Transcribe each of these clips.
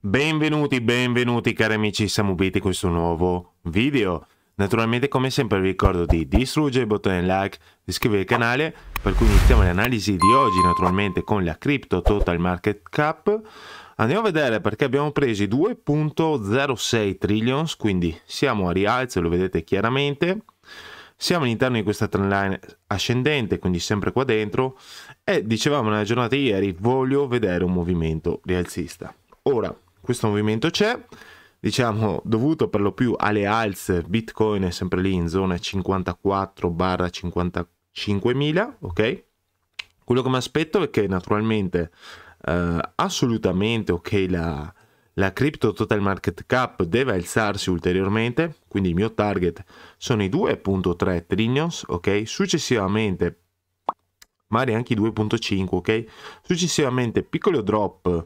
Benvenuti, benvenuti cari amici Samubiti in questo nuovo video. Naturalmente come sempre vi ricordo di distruggere il bottone like, di iscrivervi al canale, per cui iniziamo l'analisi di oggi naturalmente con la Crypto Total Market Cap. Andiamo a vedere perché abbiamo preso i 2.06 trillions, quindi siamo a rialzo, lo vedete chiaramente. Siamo all'interno di questa trend line ascendente, quindi sempre qua dentro, e dicevamo nella giornata di ieri, voglio vedere un movimento rialzista. Ora, questo movimento c'è, diciamo dovuto per lo più alle alze, Bitcoin è sempre lì in zona 54-55.000, ok? Quello che mi aspetto è che naturalmente, eh, assolutamente, ok, la, la crypto total market cap deve alzarsi ulteriormente, quindi il mio target sono i 2.3 trillions, ok? Successivamente magari anche i 2.5, ok? Successivamente piccolo drop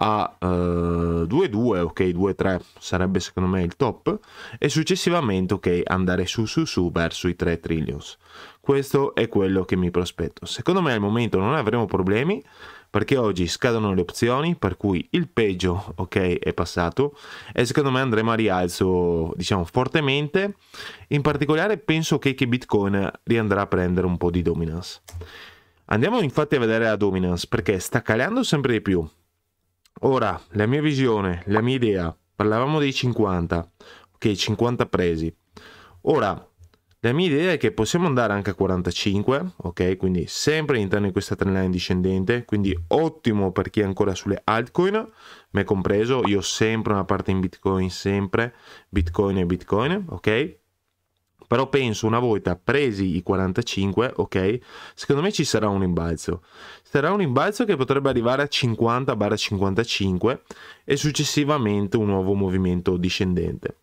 a uh, eh, 2.2, ok? 2.3 sarebbe secondo me il top e successivamente, ok, andare su su su verso i 3 trillions. Questo è quello che mi prospetto. Secondo me al momento non avremo problemi perché oggi scadono le opzioni, per cui il peggio ok, è passato e secondo me andremo a rialzo diciamo fortemente, in particolare penso che, che Bitcoin riandrà a prendere un po' di dominance. Andiamo infatti a vedere la dominance perché sta calando sempre di più. Ora, la mia visione, la mia idea, parlavamo dei 50, ok, 50 presi. Ora, la mia idea è che possiamo andare anche a 45, ok? Quindi sempre all'interno di questa trendline discendente, quindi ottimo per chi è ancora sulle altcoin, me compreso, io sempre una parte in Bitcoin, sempre Bitcoin e Bitcoin, ok? Però penso una volta presi i 45, ok, secondo me ci sarà un imbalzo. Sarà un imbalzo che potrebbe arrivare a 50-55 e successivamente un nuovo movimento discendente.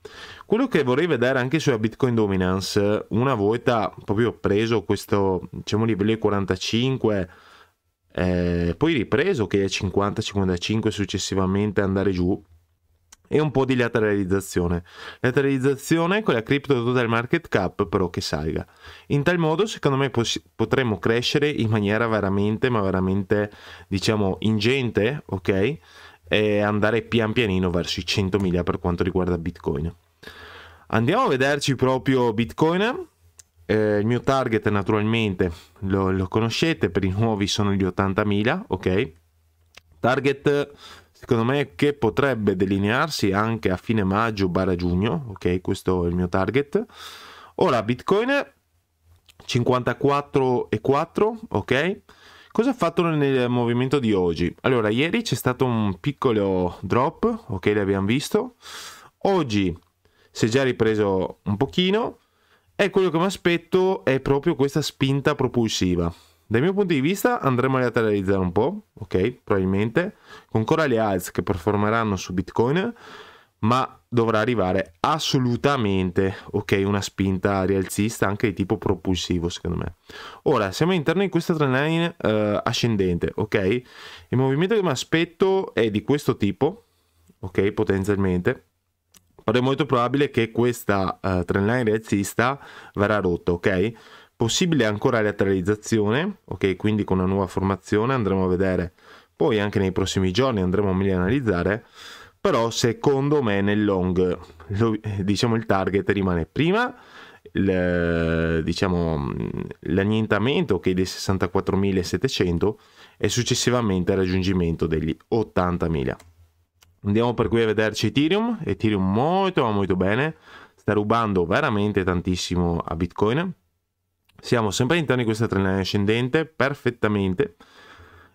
Quello che vorrei vedere anche sulla Bitcoin Dominance, una volta proprio preso questo, diciamo, livello di 45, eh, poi ripreso che è 50-55 successivamente andare giù, e un po' di lateralizzazione. Lateralizzazione con la crypto total market cap però che salga. In tal modo secondo me pos- potremo crescere in maniera veramente, ma veramente diciamo ingente, ok? E andare pian pianino verso i 100.000 per quanto riguarda Bitcoin. Andiamo a vederci proprio Bitcoin. Eh, il mio target naturalmente lo, lo conoscete, per i nuovi sono gli 80.000, ok? Target secondo me che potrebbe delinearsi anche a fine maggio barra giugno, ok? Questo è il mio target. Ora Bitcoin 54,4, ok? Cosa ha fatto nel movimento di oggi? Allora, ieri c'è stato un piccolo drop, ok, l'abbiamo visto. Oggi si è già ripreso un pochino e quello che mi aspetto è proprio questa spinta propulsiva, dal mio punto di vista andremo a lateralizzare un po', ok, probabilmente, con ancora le alz che performeranno su Bitcoin, ma dovrà arrivare assolutamente, ok, una spinta rialzista anche di tipo propulsivo, secondo me. Ora, siamo all'interno di questa trendline eh, ascendente, ok? Il movimento che mi aspetto è di questo tipo, ok, potenzialmente, però è molto probabile che questa eh, trend line rialzista verrà rotta, ok? Possibile ancora lateralizzazione, ok, quindi con una nuova formazione andremo a vedere, poi anche nei prossimi giorni andremo a meglio analizzare, però secondo me nel long, lo, diciamo il target rimane prima il, diciamo, l'annientamento okay, dei 64.700 e successivamente il raggiungimento degli 80.000. Andiamo per qui a vederci Ethereum, Ethereum molto molto bene, sta rubando veramente tantissimo a Bitcoin, siamo sempre all'interno di questa trenina ascendente, perfettamente.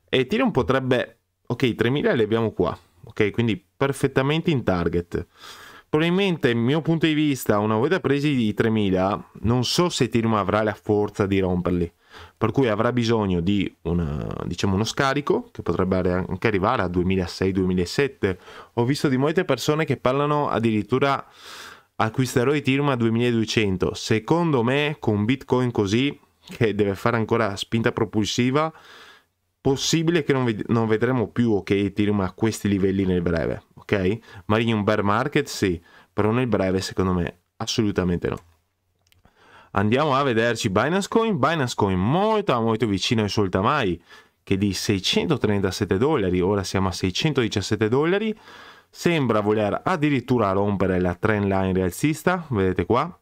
E Tyrion potrebbe... Ok, 3000 li abbiamo qua. Ok, quindi perfettamente in target. Probabilmente, dal mio punto di vista, una volta presi i 3000, non so se Tyrion avrà la forza di romperli. Per cui avrà bisogno di una, diciamo uno scarico che potrebbe anche arrivare a 2006-2007. Ho visto di molte persone che parlano addirittura acquisterò Ethereum a 2200. Secondo me con Bitcoin così, che deve fare ancora spinta propulsiva, possibile che non, ved- non vedremo più ok Ethereum a questi livelli nel breve, ok? Magari in un bear market sì, però nel breve secondo me assolutamente no. Andiamo a vederci Binance Coin, Binance Coin molto molto vicino ai soltamai, ultimai che di 637 dollari, ora siamo a 617 dollari, sembra voler addirittura rompere la trend line rialzista, vedete qua,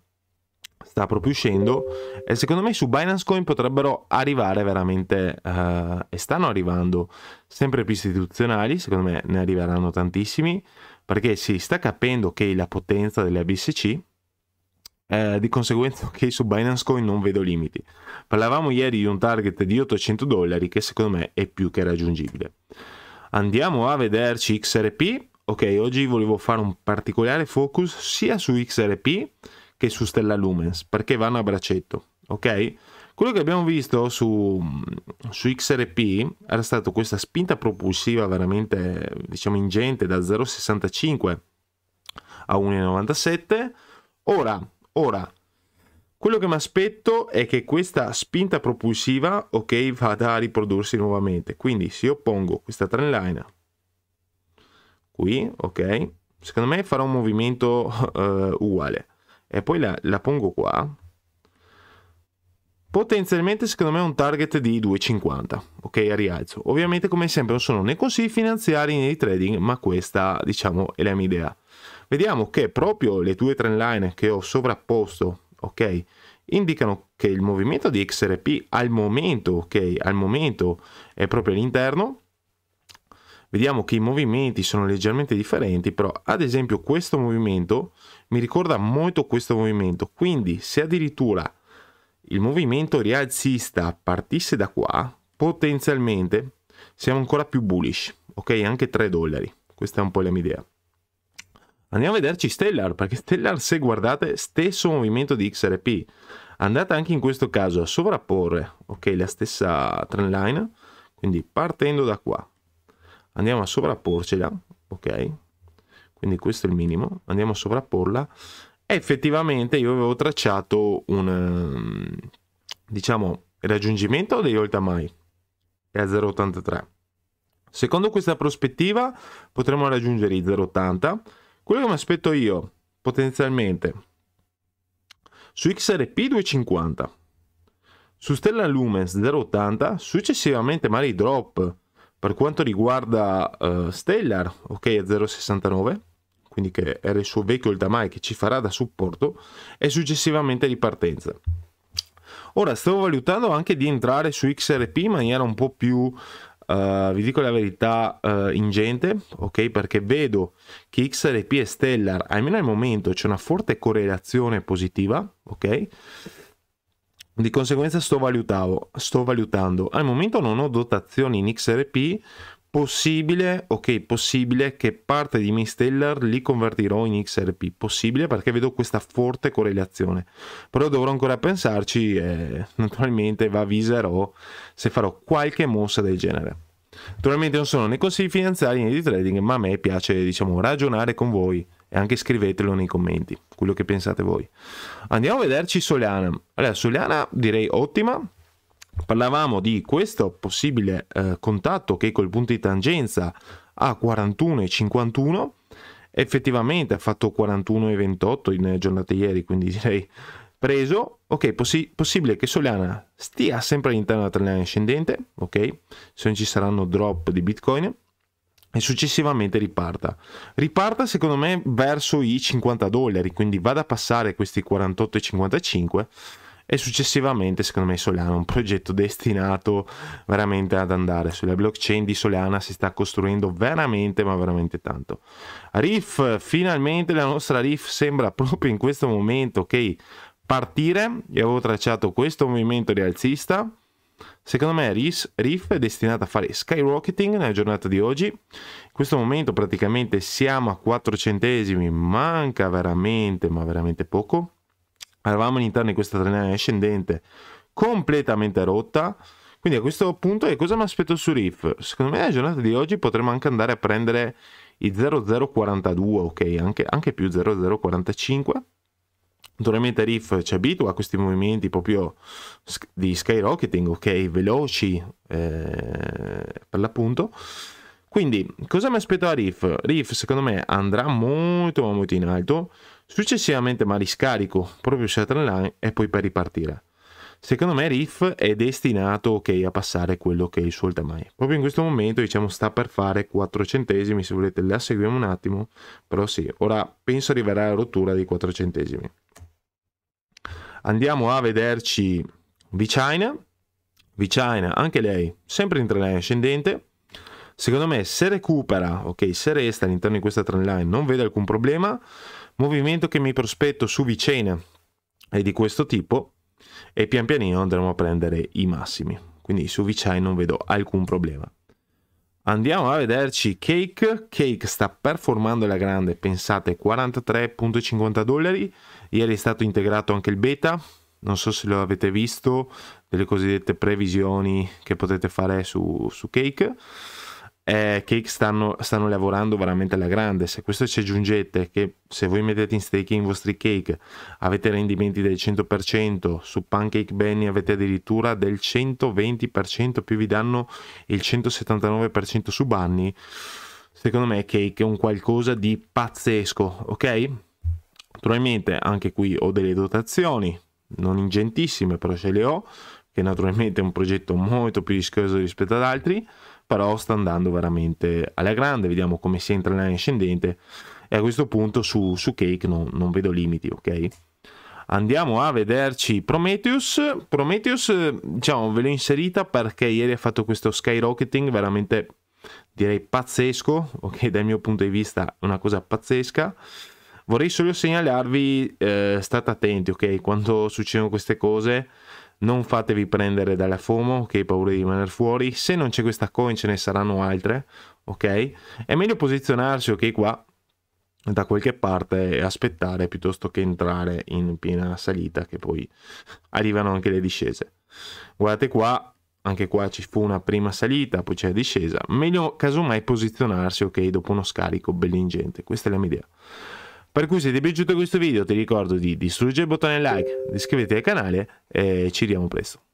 sta proprio uscendo e secondo me su Binance Coin potrebbero arrivare veramente eh, e stanno arrivando sempre più istituzionali, secondo me ne arriveranno tantissimi perché si sta capendo che la potenza delle ABSC eh, di conseguenza che okay, su Binance Coin non vedo limiti. Parlavamo ieri di un target di 800 dollari che secondo me è più che raggiungibile. Andiamo a vederci XRP ok, oggi volevo fare un particolare focus sia su XRP che su Stella Lumens, perché vanno a braccetto, ok? Quello che abbiamo visto su, su XRP era stata questa spinta propulsiva veramente, diciamo, ingente da 0,65 a 1,97. Ora, ora, quello che mi aspetto è che questa spinta propulsiva, ok, vada a riprodursi nuovamente. Quindi se io pongo questa trend line qui, ok? Secondo me farò un movimento eh, uguale. E poi la, la pongo qua. Potenzialmente secondo me è un target di 2,50, ok, a rialzo. Ovviamente come sempre non sono né consigli finanziari né di trading, ma questa diciamo è la mia idea. Vediamo che proprio le due trend line che ho sovrapposto, ok, indicano che il movimento di XRP al momento, ok, al momento è proprio all'interno vediamo che i movimenti sono leggermente differenti, però ad esempio questo movimento mi ricorda molto questo movimento, quindi se addirittura il movimento rialzista partisse da qua, potenzialmente siamo ancora più bullish, ok? Anche 3 dollari, questa è un po' la mia idea. Andiamo a vederci Stellar, perché Stellar se guardate stesso movimento di XRP, andate anche in questo caso a sovrapporre, ok, la stessa trendline, quindi partendo da qua, andiamo a sovrapporcela, ok? Quindi questo è il minimo, andiamo a sovrapporla e effettivamente io avevo tracciato un, ehm, diciamo, raggiungimento degli all-time è a 0,83. Secondo questa prospettiva potremmo raggiungere i 0,80. Quello che mi aspetto io potenzialmente su XRP 2,50, su Stella Lumens 0,80, successivamente magari drop per quanto riguarda uh, Stellar, ok, a 0,69, quindi che era il suo vecchio Oldamai che ci farà da supporto, e successivamente ripartenza. Ora stavo valutando anche di entrare su XRP in maniera un po' più Uh, vi dico la verità, uh, ingente, ok? Perché vedo che XRP e Stellar, almeno al momento, c'è una forte correlazione positiva, ok? Di conseguenza sto, sto valutando. Al momento non ho dotazioni in XRP, possibile, ok, possibile che parte di miei stellar li convertirò in XRP, possibile perché vedo questa forte correlazione, però dovrò ancora pensarci e naturalmente vi avviserò se farò qualche mossa del genere. Naturalmente non sono né consigli finanziari né di trading, ma a me piace diciamo ragionare con voi e anche scrivetelo nei commenti, quello che pensate voi. Andiamo a vederci Soliana. Allora, Soliana direi ottima. Parlavamo di questo possibile eh, contatto che col punto di tangenza a 41 e 51. Effettivamente ha fatto 41 e 28 in giornate ieri, quindi direi preso. Ok, possi- possibile che Soliana stia sempre all'interno della taglia ascendente, ok? Se non ci saranno drop di Bitcoin e successivamente riparta. Riparta secondo me verso i 50 dollari, quindi vada a passare questi 48,55 e successivamente secondo me Solana è un progetto destinato veramente ad andare sulla blockchain di Solana si sta costruendo veramente ma veramente tanto Riff finalmente la nostra Riff sembra proprio in questo momento ok partire io avevo tracciato questo movimento rialzista Secondo me Riff è destinata a fare skyrocketing nella giornata di oggi. In questo momento praticamente siamo a 4 centesimi, manca veramente, ma veramente poco. Eravamo all'interno di questa trenale ascendente completamente rotta. Quindi a questo punto che cosa mi aspetto su Riff? Secondo me nella giornata di oggi potremmo anche andare a prendere i 0042, ok, anche, anche più 0045 Naturalmente Riff ci abitua a questi movimenti proprio di skyrocketing, ok, veloci eh, per l'appunto. Quindi, cosa mi aspetto da Riff? Riff, secondo me, andrà molto, molto in alto. Successivamente, ma riscarico proprio sulla line e poi per ripartire. Secondo me, Riff è destinato ok, a passare quello che è il suo all time Proprio in questo momento, diciamo, sta per fare 4 centesimi. Se volete, la seguiamo un attimo. Però, sì, ora penso arriverà la rottura dei 4 centesimi. Andiamo a vederci Vicina. Vicina, anche lei, sempre in trendline ascendente. Secondo me se recupera, ok, se resta all'interno di questa trendline non vedo alcun problema. Movimento che mi prospetto su Vicina è di questo tipo e pian pianino andremo a prendere i massimi. Quindi su Vicina non vedo alcun problema. Andiamo a vederci Cake. Cake sta performando la grande, pensate 43.50 dollari Ieri è stato integrato anche il beta, non so se lo avete visto, delle cosiddette previsioni che potete fare su, su Cake. Eh, Cake stanno, stanno, lavorando veramente alla grande. Se questo ci aggiungete che se voi mettete in staking i vostri cake avete rendimenti del 100%, su Pancake Benny avete addirittura del 120%, più vi danno il 179% su Bunny. Secondo me Cake è un qualcosa di pazzesco, ok? Naturalmente anche qui ho delle dotazioni, non ingentissime, però ce le ho, che naturalmente è un progetto molto più rischioso rispetto ad altri, però sta andando veramente alla grande, vediamo come si entra nella ascendente e a questo punto su, su Cake no, non vedo limiti, ok? Andiamo a vederci Prometheus. Prometheus, diciamo, ve l'ho inserita perché ieri ha fatto questo skyrocketing veramente direi pazzesco, ok? Dal mio punto di vista una cosa pazzesca. Vorrei solo segnalarvi, eh, state attenti, ok? Quando succedono queste cose, non fatevi prendere dalla FOMO, ok? Paura di rimanere fuori. Se non c'è questa coin, ce ne saranno altre, ok? È meglio posizionarsi, ok? Qua da qualche parte e aspettare piuttosto che entrare in piena salita, che poi arrivano anche le discese. Guardate qua, anche qua ci fu una prima salita, poi c'è la discesa. Meglio casomai posizionarsi, ok? Dopo uno scarico bell'ingente. Questa è la mia idea. Per cui se ti è piaciuto questo video ti ricordo di distruggere il bottone like, di iscriverti al canale e ci vediamo presto.